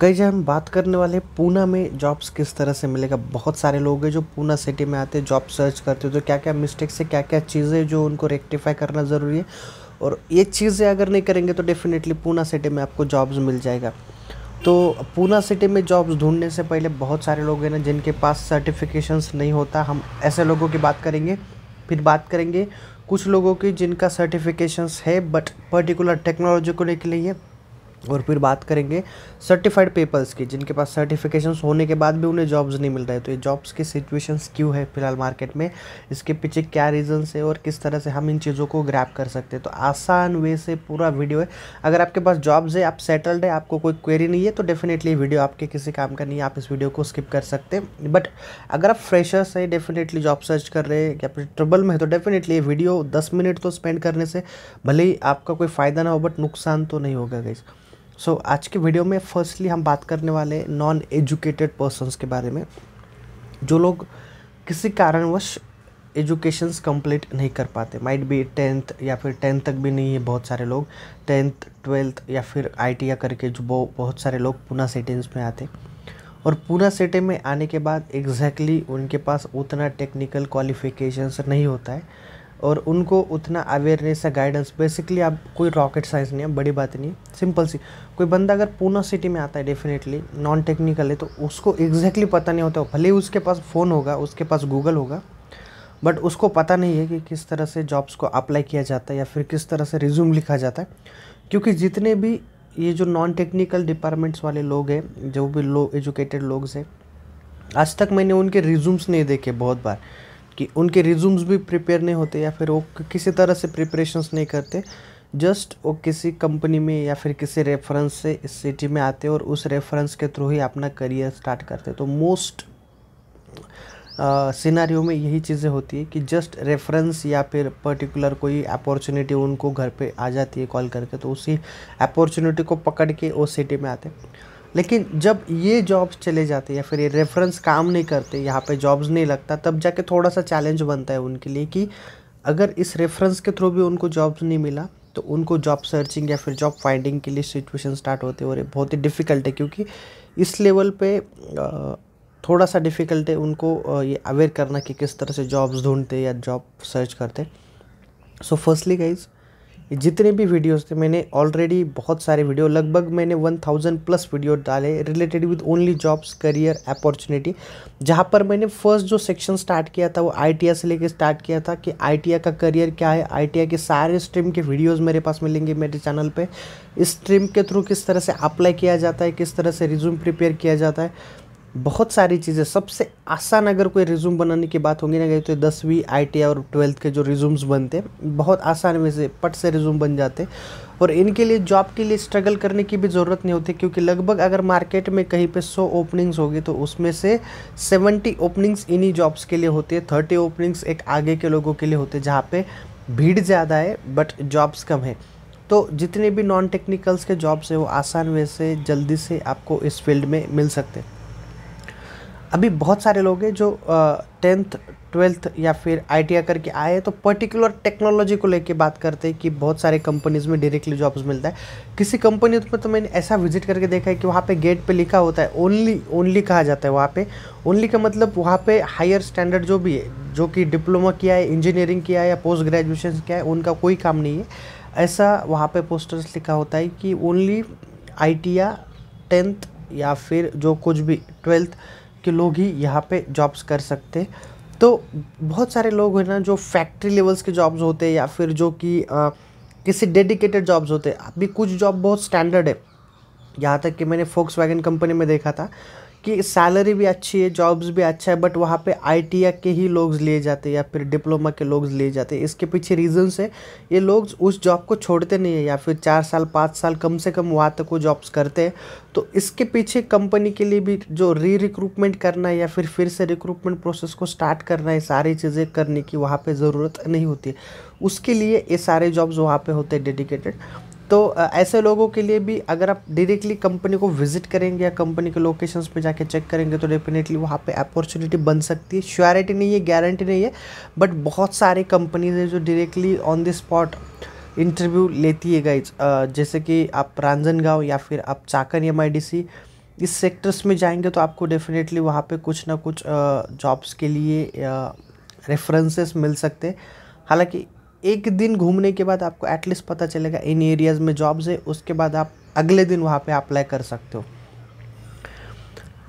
गई हम बात करने वाले पूना में जॉब्स किस तरह से मिलेगा बहुत सारे लोग हैं जो पूना सिटी में आते हैं जॉब सर्च करते हैं तो क्या क्या मिस्टेक से क्या क्या चीज़ें जो उनको रेक्टिफाई करना ज़रूरी है और ये चीज़ें अगर नहीं करेंगे तो डेफिनेटली पूना सिटी में आपको जॉब्स मिल जाएगा तो पूना सिटी में जॉब्स ढूंढने से पहले बहुत सारे लोग हैं ना जिनके पास सर्टिफिकेशंस नहीं होता हम ऐसे लोगों की बात करेंगे फिर बात करेंगे कुछ लोगों की जिनका सर्टिफिकेशंस है बट पर्टिकुलर टेक्नोलॉजी को लेकर है और फिर बात करेंगे सर्टिफाइड पेपर्स की जिनके पास सर्टिफिकेशन होने के बाद भी उन्हें जॉब्स नहीं मिल रहे तो ये जॉब्स की सिचुएशंस क्यों है फिलहाल मार्केट में इसके पीछे क्या रीजंस है और किस तरह से हम इन चीज़ों को ग्रैप कर सकते हैं तो आसान वे से पूरा वीडियो है अगर आपके पास जॉब्स है आप सेटल्ड है आपको कोई क्वेरी नहीं है तो डेफिनेटली वीडियो आपके किसी काम का नहीं है आप इस वीडियो को स्किप कर सकते हैं बट अगर आप फ्रेशर्स है डेफिनेटली जॉब सर्च कर रहे हैं या फिर ट्रबल में है तो डेफिनेटली वीडियो दस मिनट तो स्पेंड करने से भले ही आपका कोई फ़ायदा ना हो बट नुकसान तो नहीं होगा गई सो so, आज के वीडियो में फर्स्टली हम बात करने वाले नॉन एजुकेटेड पर्सनस के बारे में जो लोग किसी कारणवश एजुकेशंस कंप्लीट नहीं कर पाते माइट बी टेंथ या फिर टेंथ तक भी नहीं है बहुत सारे लोग टेंथ ट्वेल्थ या फिर आई टी या करके जो बहुत सारे लोग पूना सिटीज़ में आते और पूना सिटी में आने के बाद एग्जैक्टली exactly उनके पास उतना टेक्निकल क्वालिफिकेशंस नहीं होता है और उनको उतना अवेयरनेस या गाइडेंस बेसिकली आप कोई रॉकेट साइंस नहीं है बड़ी बात नहीं है सिंपल सी कोई बंदा अगर पूना सिटी में आता है डेफिनेटली नॉन टेक्निकल है तो उसको एग्जैक्टली exactly पता नहीं होता भले ही उसके पास फ़ोन होगा उसके पास गूगल होगा बट उसको पता नहीं है कि किस तरह से जॉब्स को अप्लाई किया जाता है या फिर किस तरह से रिज्यूम लिखा जाता है क्योंकि जितने भी ये जो नॉन टेक्निकल डिपार्टमेंट्स वाले लोग हैं जो भी लो एजुकेटेड लोग हैं आज तक मैंने उनके रिज्यूम्स नहीं देखे बहुत बार कि उनके रिज्यूम्स भी प्रिपेयर नहीं होते या फिर वो किसी तरह से प्रिपरेशंस नहीं करते जस्ट वो किसी कंपनी में या फिर किसी रेफरेंस से इस सिटी में आते और उस रेफरेंस के थ्रू ही अपना करियर स्टार्ट करते तो मोस्ट सिनारियों में यही चीज़ें होती है कि जस्ट रेफरेंस या फिर पर्टिकुलर कोई अपॉर्चुनिटी उनको घर पे आ जाती है कॉल करके तो उसी अपॉर्चुनिटी को पकड़ के वो सिटी में आते हैं लेकिन जब ये जॉब्स चले जाते या फिर ये रेफरेंस काम नहीं करते यहाँ पे जॉब्स नहीं लगता तब जाके थोड़ा सा चैलेंज बनता है उनके लिए कि अगर इस रेफरेंस के थ्रू भी उनको जॉब्स नहीं मिला तो उनको जॉब सर्चिंग या फिर जॉब फाइंडिंग के लिए सिचुएशन स्टार्ट होते और बहुत ही डिफ़िकल्ट है क्योंकि इस लेवल पे थोड़ा सा डिफ़िकल्ट है उनको ये अवेयर करना कि किस तरह से जॉब्स ढूंढते या जॉब सर्च करते सो फर्स्टली गाइज जितने भी वीडियोस थे मैंने ऑलरेडी बहुत सारे वीडियो लगभग मैंने 1000 प्लस वीडियो डाले related with only jobs career opportunity जहाँ पर मैंने फर्स्ट जो सेक्शन स्टार्ट किया था वो आई से लेकर स्टार्ट किया था कि आई का करियर क्या है आई के सारे स्ट्रीम के वीडियोज़ मेरे पास मिलेंगे मेरे चैनल पर इस स्ट्रीम के थ्रू किस तरह से अप्लाई किया जाता है किस तरह से रिज्यूम प्रिपेयर किया जाता है बहुत सारी चीज़ें सबसे आसान अगर कोई रिज्यूम बनाने की बात होगी ना कहीं तो दसवीं आई और ट्वेल्थ के जो रिज्यूम्स बनते हैं बहुत आसान में से पट से रिज्यूम बन जाते और इनके लिए जॉब के लिए स्ट्रगल करने की भी ज़रूरत नहीं होती क्योंकि लगभग अगर मार्केट में कहीं पे सौ ओपनिंग्स होगी तो उसमें से सेवेंटी ओपनिंग्स इन्हीं जॉब्स के लिए होती है थर्टी ओपनिंग्स एक आगे के लोगों के लिए होते हैं जहाँ पर भीड़ ज़्यादा है बट जॉब्स कम है तो जितने भी नॉन टेक्निकल्स के जॉब्स हैं वो आसान वे से जल्दी से आपको इस फील्ड में मिल सकते हैं अभी बहुत सारे लोग हैं जो टेंथ ट्वेल्थ या फिर आई करके आए तो पर्टिकुलर टेक्नोलॉजी को लेके बात करते हैं कि बहुत सारे कंपनीज़ में डायरेक्टली जॉब्स मिलता है किसी कंपनी में तो मैंने ऐसा विजिट करके देखा है कि वहाँ पे गेट पे लिखा होता है ओनली ओनली कहा जाता है वहाँ पे ओनली का मतलब वहाँ पे हायर स्टैंडर्ड जो भी है जो कि डिप्लोमा किया है इंजीनियरिंग किया है या पोस्ट ग्रेजुएशन किया है उनका कोई काम नहीं है ऐसा वहाँ पर पोस्टर्स लिखा होता है कि ओनली आई टी टेंथ या फिर जो कुछ भी ट्वेल्थ के लोग ही यहाँ पे जॉब्स कर सकते तो बहुत सारे लोग हैं ना जो फैक्ट्री लेवल्स के जॉब्स होते हैं या फिर जो कि किसी डेडिकेटेड जॉब्स होते हैं अभी कुछ जॉब बहुत स्टैंडर्ड है यहाँ तक कि मैंने फोक्स वैगन कंपनी में देखा था कि सैलरी भी अच्छी है जॉब्स भी अच्छा है बट वहाँ पे आई के ही लोग लिए जाते हैं या फिर डिप्लोमा के लोग लिए जाते हैं इसके पीछे रीजन्स है ये लोग उस जॉब को छोड़ते नहीं है या फिर चार साल पाँच साल कम से कम वहाँ तक वो जॉब्स करते हैं तो इसके पीछे कंपनी के लिए भी जो री रिक्रूटमेंट करना है या फिर फिर से रिक्रूटमेंट प्रोसेस को स्टार्ट करना है सारी चीज़ें करने की वहाँ पर ज़रूरत नहीं होती उसके लिए ये सारे जॉब्स वहाँ पर होते हैं डेडिकेटेड तो ऐसे लोगों के लिए भी अगर आप डायरेक्टली कंपनी को विजिट करेंगे या कंपनी के लोकेशंस पे जाके चेक करेंगे तो डेफिनेटली वहाँ पे अपॉर्चुनिटी बन सकती है श्योरिटी नहीं है गारंटी नहीं है बट बहुत सारी कंपनीज है जो directly on the spot interview लेती है गाइज जैसे कि आप गाँव या फिर आप चाकन एम इस सेक्टर्स में जाएंगे तो आपको डेफिनेटली वहाँ पर कुछ ना कुछ जॉब्स के लिए रेफरेंसेस मिल सकते हैं हालांकि एक दिन घूमने के बाद आपको एटलीस्ट पता चलेगा इन एरियाज़ में जॉब्स है उसके बाद आप अगले दिन वहाँ पे अप्लाई कर सकते हो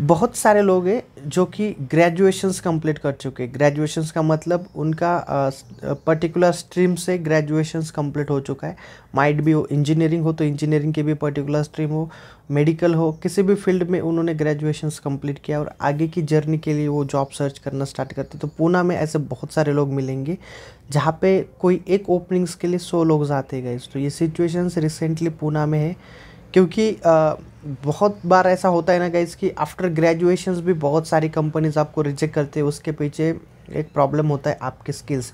बहुत सारे लोग हैं जो कि ग्रेजुएशंस कंप्लीट कर चुके हैं ग्रेजुएशंस का मतलब उनका पर्टिकुलर स्ट्रीम से ग्रेजुएशंस कंप्लीट हो चुका है माइट भी हो इंजीनियरिंग हो तो इंजीनियरिंग के भी पर्टिकुलर स्ट्रीम हो मेडिकल हो किसी भी फील्ड में उन्होंने ग्रेजुएशंस कंप्लीट किया और आगे की जर्नी के लिए वो जॉब सर्च करना स्टार्ट करते तो पूना में ऐसे बहुत सारे लोग मिलेंगे जहाँ पे कोई एक ओपनिंग्स के लिए सौ लोग जाते गए तो ये सिचुएशंस रिसेंटली पूना में है क्योंकि बहुत बार ऐसा होता है ना गाइज कि आफ्टर ग्रेजुएशन भी बहुत सारी कंपनीज आपको रिजेक्ट करते हैं उसके पीछे एक प्रॉब्लम होता है आपके स्किल्स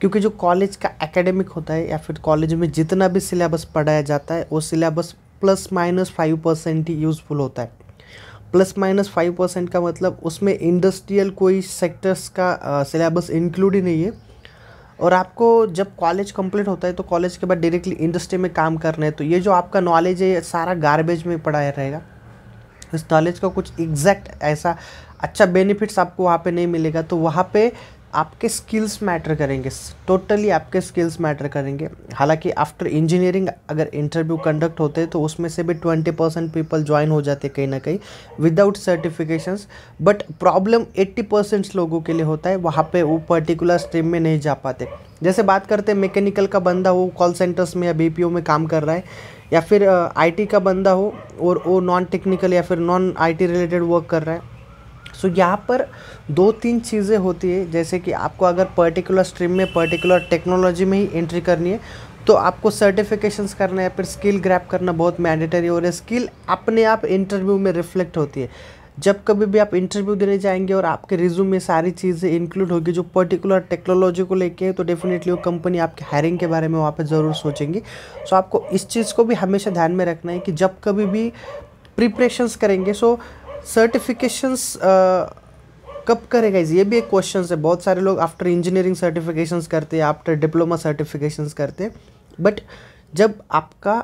क्योंकि जो कॉलेज का एकेडमिक होता है या फिर कॉलेज में जितना भी सिलेबस पढ़ाया जाता है वो syllabus plus minus five percent ही यूज़फुल होता है प्लस माइनस फाइव परसेंट का मतलब उसमें इंडस्ट्रियल कोई सेक्टर्स का सिलेबस इंक्लूड ही नहीं है और आपको जब कॉलेज कंप्लीट होता है तो कॉलेज के बाद डायरेक्टली इंडस्ट्री में काम करना है तो ये जो आपका नॉलेज है सारा गार्बेज में पड़ा रहेगा इस नॉलेज का कुछ एग्जैक्ट ऐसा अच्छा बेनिफिट्स आपको वहाँ पे नहीं मिलेगा तो वहाँ पे आपके स्किल्स मैटर करेंगे टोटली आपके स्किल्स मैटर करेंगे हालांकि आफ्टर इंजीनियरिंग अगर इंटरव्यू कंडक्ट होते तो उसमें से भी ट्वेंटी परसेंट पीपल ज्वाइन हो जाते कहीं ना कहीं without certifications but problem eighty percent लोगों के लिए होता है वहाँ पे वो पर्टिकुलर स्ट्रीम में नहीं जा पाते जैसे बात करते हैं मैकेनिकल का बंदा हो कॉल सेंटर्स में या बी में काम कर रहा है या फिर आई का बंदा हो और वो नॉन टेक्निकल या फिर नॉन आई रिलेटेड वर्क कर रहा है सो so, यहाँ पर दो तीन चीज़ें होती है जैसे कि आपको अगर पर्टिकुलर स्ट्रीम में पर्टिकुलर टेक्नोलॉजी में ही एंट्री करनी है तो आपको सर्टिफिकेशंस करना है फिर स्किल ग्रैप करना बहुत मैंडेटरी हो रहा है स्किल अपने आप इंटरव्यू में रिफ्लेक्ट होती है जब कभी भी आप इंटरव्यू देने जाएंगे और आपके रिज्यूम में सारी चीज़ें इंक्लूड होगी जो पर्टिकुलर टेक्नोलॉजी को लेके तो डेफिनेटली वो कंपनी आपके हायरिंग के बारे में वहाँ पर ज़रूर सोचेंगी सो आपको इस चीज़ को भी हमेशा ध्यान में रखना है कि जब कभी भी प्रिपरेशंस करेंगे सो so, सर्टिफिकेशंस uh, कब करेगा ये भी एक क्वेश्चन है बहुत सारे लोग आफ्टर इंजीनियरिंग सर्टिफिकेशंस करते हैं आफ्टर डिप्लोमा सर्टिफिकेशंस करते हैं बट जब आपका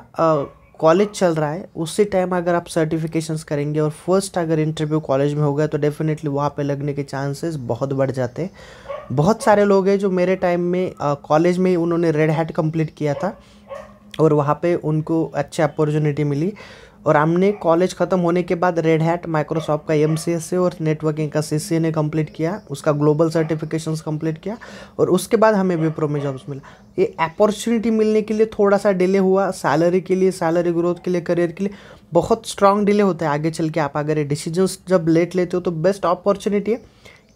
कॉलेज uh, चल रहा है उसी टाइम अगर आप सर्टिफिकेशंस करेंगे और फर्स्ट अगर इंटरव्यू कॉलेज में हो गया तो डेफिनेटली वहाँ पे लगने के चांसेस बहुत बढ़ जाते हैं बहुत सारे लोग हैं जो मेरे टाइम में कॉलेज uh, में ही उन्होंने रेड हैट कंप्लीट किया था और वहाँ पे उनको अच्छी अपॉर्चुनिटी मिली और हमने कॉलेज ख़त्म होने के बाद रेड हैट माइक्रोसॉफ्ट का एम और नेटवर्किंग का सी ने कंप्लीट किया उसका ग्लोबल सर्टिफिकेशन कंप्लीट किया और उसके बाद हमें विप्रो में जॉब्स मिला ये अपॉर्चुनिटी मिलने के लिए थोड़ा सा डिले हुआ सैलरी के लिए सैलरी ग्रोथ के लिए करियर के लिए बहुत स्ट्रांग डिले होता है आगे चल के आप अगर ये डिसीजन जब लेट लेते हो तो बेस्ट अपॉर्चुनिटी है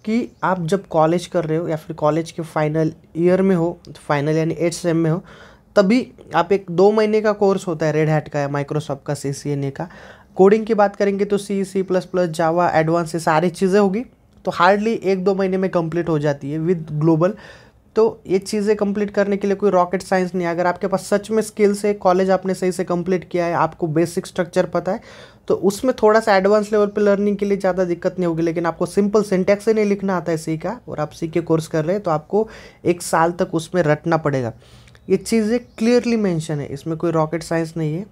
कि आप जब कॉलेज कर रहे हो या फिर कॉलेज के फाइनल ईयर में हो फाइनल यानी एट सेम में हो तभी आप एक दो महीने का कोर्स होता है रेड हैट का या माइक्रोसॉफ्ट का सी सी एन ए का कोडिंग की बात करेंगे तो C C plus plus Java advance ये सारी चीज़ें होगी तो हार्डली एक दो महीने में कंप्लीट हो जाती है विद ग्लोबल तो ये चीज़ें कंप्लीट करने के लिए कोई रॉकेट साइंस नहीं है अगर आपके पास सच में स्किल्स है कॉलेज आपने सही से कंप्लीट किया है आपको बेसिक स्ट्रक्चर पता है तो उसमें थोड़ा सा एडवांस लेवल पे लर्निंग के लिए ज़्यादा दिक्कत नहीं होगी लेकिन आपको सिंपल सिंटेक्स ही नहीं लिखना आता है सी का और आप सी के कोर्स कर रहे हैं तो आपको एक साल तक उसमें रटना पड़ेगा ये चीज़ें क्लियरली मेंशन है इसमें कोई रॉकेट साइंस नहीं है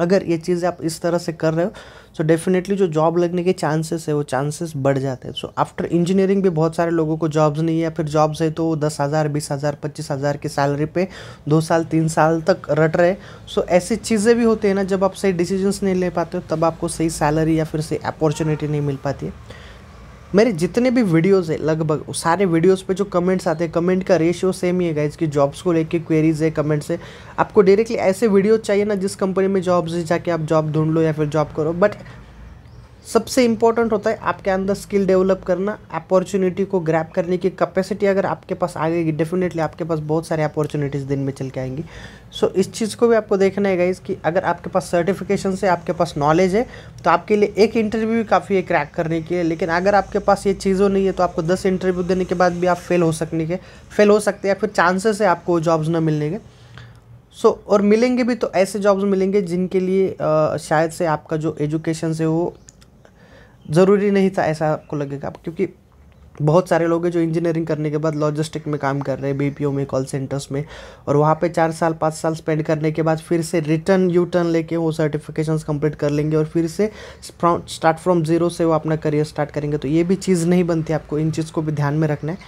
अगर ये चीज़ें आप इस तरह से कर रहे हो सो डेफिनेटली जो जॉब लगने के चांसेस है वो चांसेस बढ़ जाते हैं सो आफ्टर इंजीनियरिंग भी बहुत सारे लोगों को जॉब्स नहीं है फिर जॉब्स है तो दस हज़ार बीस हज़ार पच्चीस हज़ार की सैलरी पे दो साल तीन साल तक रट रहे सो so, ऐसी चीज़ें भी होती है ना जब आप सही डिसीजंस नहीं ले पाते हो तब आपको सही सैलरी या फिर सही अपॉर्चुनिटी नहीं मिल पाती है मेरे जितने भी वीडियोस है लगभग सारे वीडियोस पे जो कमेंट्स आते हैं कमेंट का रेशियो सेम ही है गाइज कि जॉब्स को लेके क्वेरीज है कमेंट्स है आपको डायरेक्टली ऐसे वीडियो चाहिए ना जिस कंपनी में जॉब्स है जाके आप जॉब ढूंढ लो या फिर जॉब करो बट सबसे इम्पोर्टेंट होता है आपके अंदर स्किल डेवलप करना अपॉर्चुनिटी को ग्रैप करने की कैपेसिटी अगर आपके पास आ गएगी डेफिनेटली आपके पास बहुत सारे अपॉर्चुनिटीज़ दिन में चल के आएंगी सो so, इस चीज़ को भी आपको देखना है गाइज़ कि अगर आपके पास सर्टिफिकेशन से आपके पास नॉलेज है तो आपके लिए एक इंटरव्यू भी काफ़ी है क्रैक करने के लिए लेकिन अगर आपके पास ये चीज़ों नहीं है तो आपको दस इंटरव्यू देने के बाद भी आप फेल हो सकने के फेल हो सकते हैं या फिर चांसेस है आपको जॉब्स ना मिलने के सो so, और मिलेंगे भी तो ऐसे जॉब्स मिलेंगे जिनके लिए आ, शायद से आपका जो एजुकेशन से वो ज़रूरी नहीं था ऐसा आपको लगेगा क्योंकि बहुत सारे लोग हैं जो इंजीनियरिंग करने के बाद लॉजिस्टिक में काम कर रहे हैं ओ में कॉल सेंटर्स में और वहाँ पे चार साल पाँच साल स्पेंड करने के बाद फिर से रिटर्न यू टर्न लेके वो सर्टिफिकेशन कंप्लीट कर लेंगे और फिर से स्टार्ट फ्रॉम ज़ीरो से वो अपना करियर स्टार्ट करेंगे तो ये भी चीज़ नहीं बनती आपको इन चीज़ को भी ध्यान में रखना है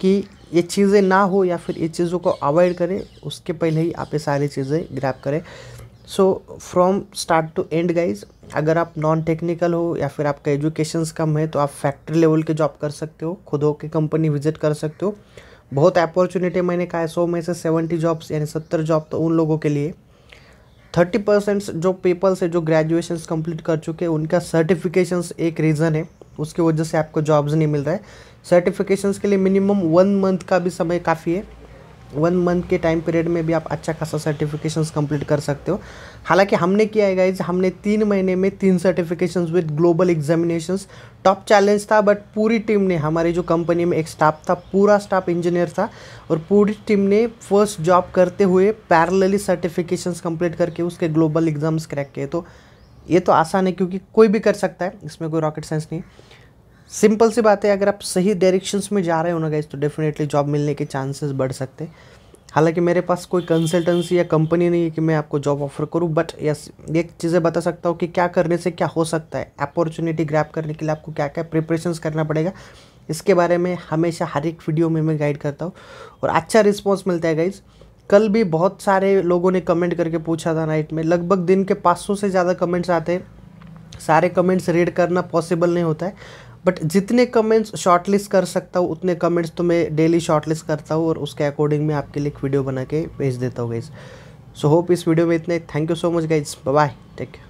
कि ये चीज़ें ना हो या फिर ये चीज़ों को अवॉइड करें उसके पहले ही आप ये सारी चीज़ें ग्रैप करें so from start to end guys अगर आप नॉन टेक्निकल हो या फिर आपका एजुकेशन कम है तो आप फैक्ट्री लेवल के जॉब कर सकते हो खुद हो के कंपनी विजिट कर सकते हो बहुत अपॉर्चुनिटी मैंने कहा है सौ में से सेवेंटी जॉब्स यानी सत्तर जॉब तो उन लोगों के लिए थर्टी परसेंट जो पीपल्स है जो ग्रेजुएशन कंप्लीट कर चुके हैं उनका सर्टिफिकेशंस एक रीज़न है उसकी वजह से आपको जॉब्स नहीं मिल रहा है सर्टिफिकेशंस के लिए मिनिमम वन मंथ का भी समय काफ़ी है वन मंथ के टाइम पीरियड में भी आप अच्छा खासा सर्टिफिकेशन कंप्लीट कर सकते हो हालांकि हमने किया है गाइज हमने तीन महीने में तीन certification with global examinations top challenge था बट पूरी टीम ने हमारी जो कंपनी में एक स्टाफ था पूरा स्टाफ इंजीनियर था और पूरी टीम ने फर्स्ट जॉब करते हुए पैरलली सर्टिफिकेशन कंप्लीट करके उसके ग्लोबल एग्ज़ाम्स क्रैक किए तो ये तो आसान है क्योंकि कोई भी कर सकता है इसमें कोई रॉकेट साइंस नहीं सिंपल सी बात है अगर आप सही डायरेक्शंस में जा रहे हो ना गाइज तो डेफिनेटली जॉब मिलने के चांसेस बढ़ सकते हैं हालांकि मेरे पास कोई कंसल्टेंसी या कंपनी नहीं है कि मैं आपको जॉब ऑफर करूं बट यस ये चीज़ें बता सकता हूँ कि क्या करने से क्या हो सकता है अपॉर्चुनिटी ग्रैप करने के लिए आपको क्या क्या प्रिपरेशंस करना पड़ेगा इसके बारे में हमेशा हर एक वीडियो में मैं गाइड करता हूँ और अच्छा रिस्पॉन्स मिलता है गाइज़ कल भी बहुत सारे लोगों ने कमेंट करके पूछा था नाइट में लगभग दिन के पाँच से ज़्यादा कमेंट्स आते हैं सारे कमेंट्स रीड करना पॉसिबल नहीं होता है बट जितने कमेंट्स शॉर्टलिस्ट कर सकता हूँ उतने कमेंट्स तो मैं डेली शॉर्टलिस्ट करता हूँ और उसके अकॉर्डिंग मैं आपके लिए एक वीडियो बना के भेज देता हूँ गाइज सो होप इस वीडियो में इतने thank you so much guys bye take care